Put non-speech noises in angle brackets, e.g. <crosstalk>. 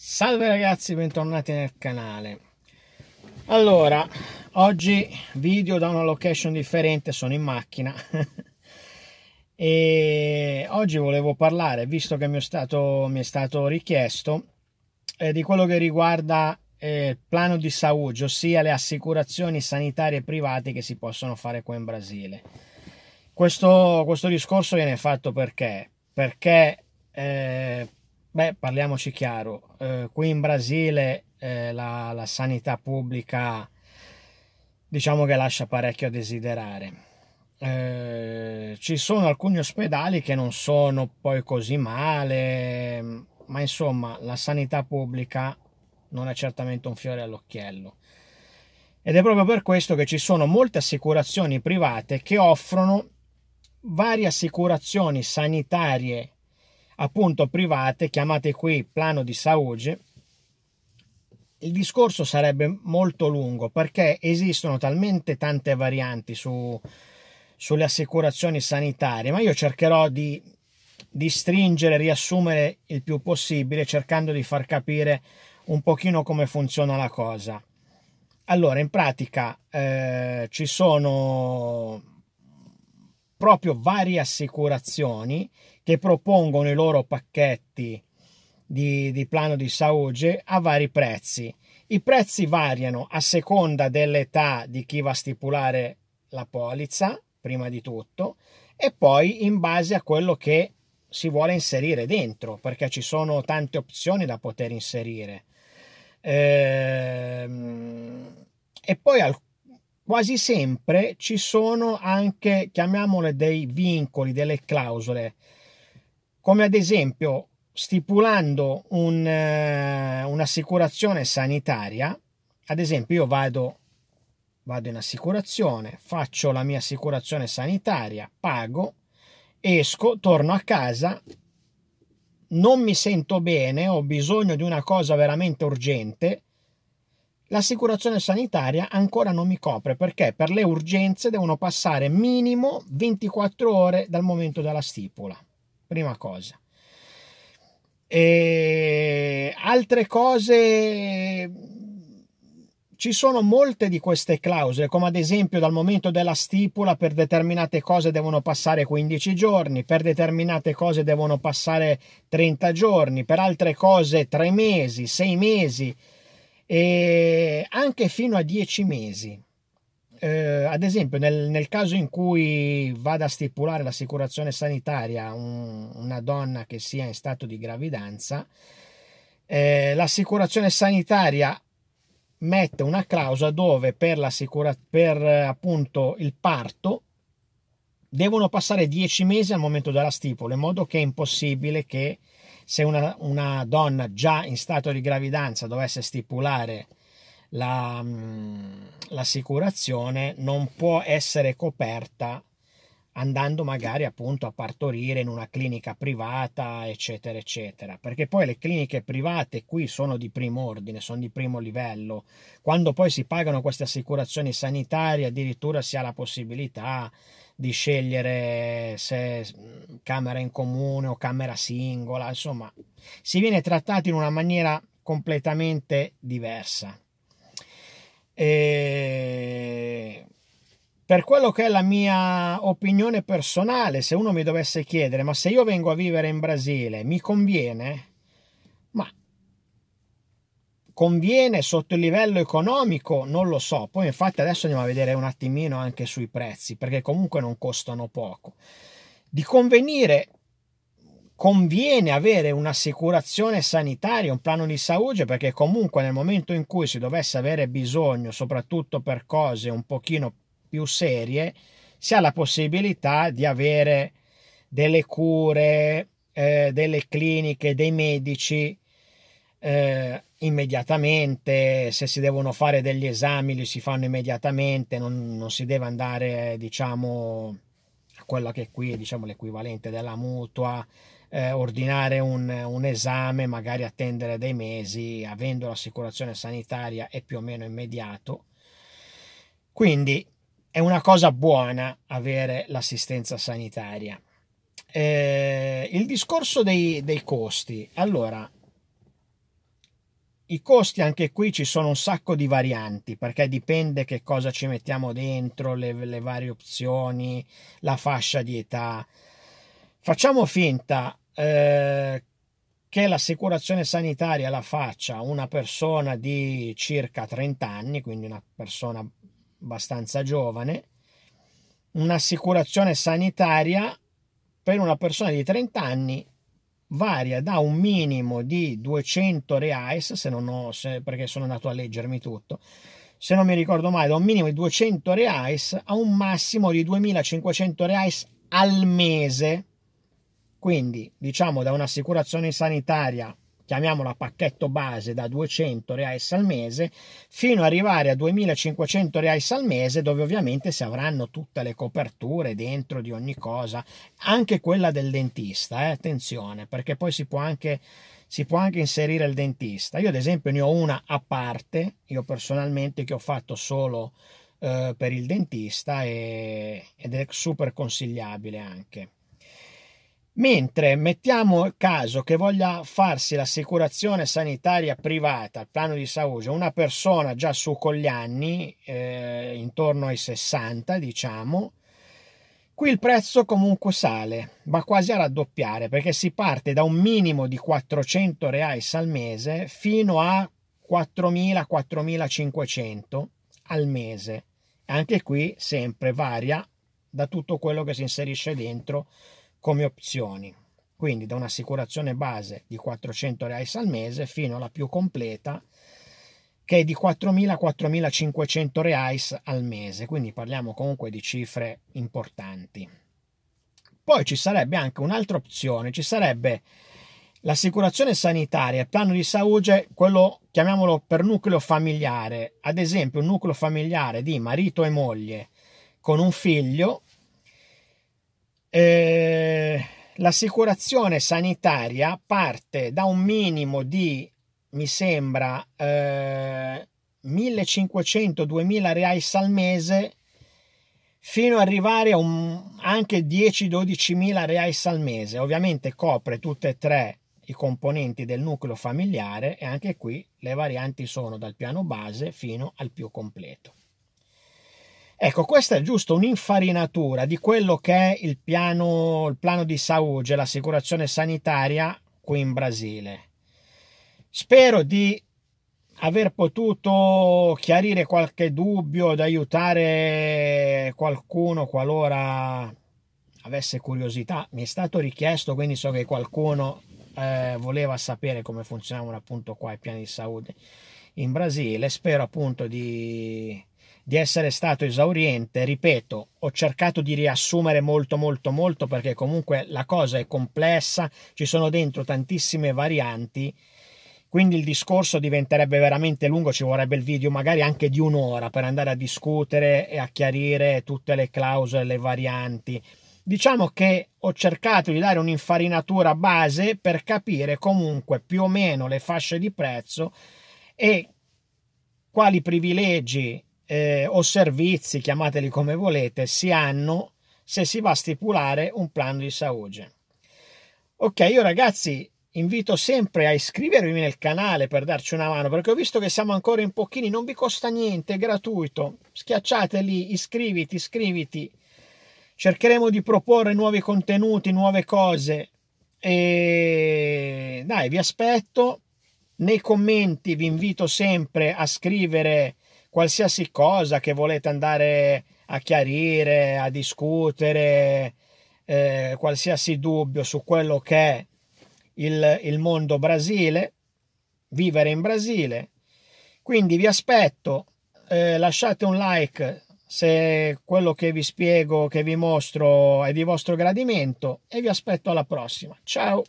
Salve ragazzi, bentornati nel canale. Allora, oggi video da una location differente, sono in macchina <laughs> e oggi volevo parlare, visto che mi è stato, mi è stato richiesto, eh, di quello che riguarda eh, il plano di Saúde, ossia le assicurazioni sanitarie private che si possono fare qua in Brasile. Questo, questo discorso viene fatto perché? Perché eh, Beh, parliamoci chiaro, eh, qui in Brasile eh, la, la, sanità pubblica diciamo che lascia parecchio a desiderare. Eh, ci sono alcuni ospedali che non sono poi così male, ma insomma la sanità pubblica non è certamente un fiore all'occhiello. Ed è proprio per questo che ci sono molte assicurazioni private che offrono varie assicurazioni sanitarie appunto private, chiamate qui plano di Sauge, il discorso sarebbe molto lungo perché esistono talmente tante varianti su, sulle assicurazioni sanitarie, ma io cercherò di, di stringere, riassumere il più possibile, cercando di far capire un pochino come funziona la cosa. Allora, in pratica eh, ci sono proprio varie assicurazioni che propongono i loro pacchetti di, di plano di Sauge a vari prezzi. I prezzi variano a seconda dell'età di chi va a stipulare la polizza, prima di tutto, e poi in base a quello che si vuole inserire dentro, perché ci sono tante opzioni da poter inserire. Ehm, e poi quasi sempre ci sono anche, chiamiamole, dei vincoli, delle clausole come ad esempio stipulando un, eh, un'assicurazione sanitaria, ad esempio io vado, vado in assicurazione, faccio la mia assicurazione sanitaria, pago, esco, torno a casa, non mi sento bene, ho bisogno di una cosa veramente urgente, l'assicurazione sanitaria ancora non mi copre perché per le urgenze devono passare minimo 24 ore dal momento della stipula prima cosa. E altre cose ci sono molte di queste clausole, come ad esempio dal momento della stipula per determinate cose devono passare 15 giorni, per determinate cose devono passare 30 giorni, per altre cose 3 mesi, 6 mesi e anche fino a 10 mesi eh, ad esempio nel, nel, caso in cui vada a stipulare l'assicurazione sanitaria un, una donna che sia in stato di gravidanza, eh, l'assicurazione sanitaria mette una clausola dove per, per appunto il parto devono passare 10 mesi al momento della stipula, in modo che è impossibile che se una, una donna già in stato di gravidanza dovesse stipulare la, mm, l'assicurazione non può essere coperta andando magari appunto a partorire in una clinica privata, eccetera, eccetera. Perché poi le cliniche private qui sono di primo ordine, sono di primo livello. Quando poi si pagano queste assicurazioni sanitarie, addirittura si ha la possibilità di scegliere se mm, camera in comune o camera singola, insomma, si viene trattati in una maniera completamente diversa. E per quello che è la mia opinione personale, se uno mi dovesse chiedere, ma se io vengo a vivere in Brasile mi conviene? Ma conviene sotto il livello economico? Non lo so. Poi infatti adesso andiamo a vedere un attimino anche sui prezzi, perché comunque non costano poco. Di convenire conviene avere un'assicurazione sanitaria, un piano di salute, perché comunque nel momento in cui si dovesse avere bisogno, soprattutto per cose un pochino più serie, si ha la possibilità di avere delle cure, eh, delle cliniche, dei medici eh, immediatamente, se si devono fare degli esami li si fanno immediatamente, non, non si deve andare diciamo a quella che qui è diciamo, l'equivalente della mutua eh, ordinare un, un, esame, magari attendere dei mesi, avendo l'assicurazione sanitaria è più o meno immediato. Quindi è una cosa buona avere l'assistenza sanitaria. Eh, il discorso dei, dei costi. Allora, i costi anche qui ci sono un sacco di varianti perché dipende che cosa ci mettiamo dentro, le, le varie opzioni, la fascia di età. Facciamo finta eh, che l'assicurazione sanitaria la faccia una persona di circa 30 anni, quindi una persona abbastanza giovane, un'assicurazione sanitaria per una persona di 30 anni varia da un minimo di 200 reais, se non ho, se, perché sono andato a leggermi tutto, se non mi ricordo male, da un minimo di 200 reais a un massimo di 2500 reais al mese. Quindi, diciamo da un'assicurazione sanitaria, chiamiamola pacchetto base, da 200 reais al mese, fino ad arrivare a 2500 reais al mese, dove ovviamente si avranno tutte le coperture dentro di ogni cosa, anche quella del dentista, eh? attenzione, perché poi si può anche si può anche inserire il dentista. Io ad esempio ne ho una a parte, io personalmente che ho fatto solo eh, per il dentista e, ed è super consigliabile anche. Mentre mettiamo caso che voglia farsi l'assicurazione sanitaria privata, al piano di Sausa, una persona già su con gli anni, eh, intorno ai 60 diciamo, qui il prezzo comunque sale, va quasi a raddoppiare perché si parte da un minimo di 400 reais al mese fino a 4.000-4.500 al mese. Anche qui sempre varia da tutto quello che si inserisce dentro come opzioni. Quindi da un'assicurazione base di 400 reais al mese fino alla più completa che è di 4.000-4.500 reais al mese, quindi parliamo comunque di cifre importanti. Poi ci sarebbe anche un'altra opzione, ci sarebbe l'assicurazione sanitaria, il piano di salute, quello chiamiamolo per nucleo familiare, ad esempio un nucleo familiare di marito e moglie con un figlio eh, l'assicurazione sanitaria parte da un minimo di, mi sembra, eh, 1500-2000 reais al mese fino ad arrivare a un, anche 10 12000 reais al mese. Ovviamente copre tutte e tre i componenti del nucleo familiare e anche qui le varianti sono dal piano base fino al più completo. Ecco, questa è giusto un'infarinatura di quello che è il piano, il piano di Saúde, l'assicurazione sanitaria qui in Brasile. Spero di aver potuto chiarire qualche dubbio ed aiutare qualcuno qualora avesse curiosità. Mi è stato richiesto, quindi so che qualcuno eh, voleva sapere come funzionavano appunto qua i piani di Saúde in Brasile. Spero appunto di, di essere stato esauriente. Ripeto, ho cercato di riassumere molto molto molto perché comunque la cosa è complessa, ci sono dentro tantissime varianti. Quindi il discorso diventerebbe veramente lungo, ci vorrebbe il video magari anche di un'ora per andare a discutere e a chiarire tutte le clausole, le varianti. Diciamo che ho cercato di dare un'infarinatura base per capire comunque più o meno le fasce di prezzo e quali privilegi eh, o servizi, chiamateli come volete, si hanno se si va a stipulare un piano di Sauge. Ok, io ragazzi invito sempre a iscrivervi nel canale per darci una mano perché ho visto che siamo ancora in pochini, non vi costa niente, è gratuito. Schiacciate lì, iscriviti, iscriviti. Cercheremo di proporre nuovi contenuti, nuove cose. E dai, vi aspetto. Nei commenti vi invito sempre a scrivere qualsiasi cosa che volete andare a chiarire, a discutere, eh, qualsiasi dubbio su quello che è il, il mondo Brasile, vivere in Brasile. Quindi vi aspetto, eh, lasciate un like se quello che vi spiego, che vi mostro è di vostro gradimento e vi aspetto alla prossima. Ciao!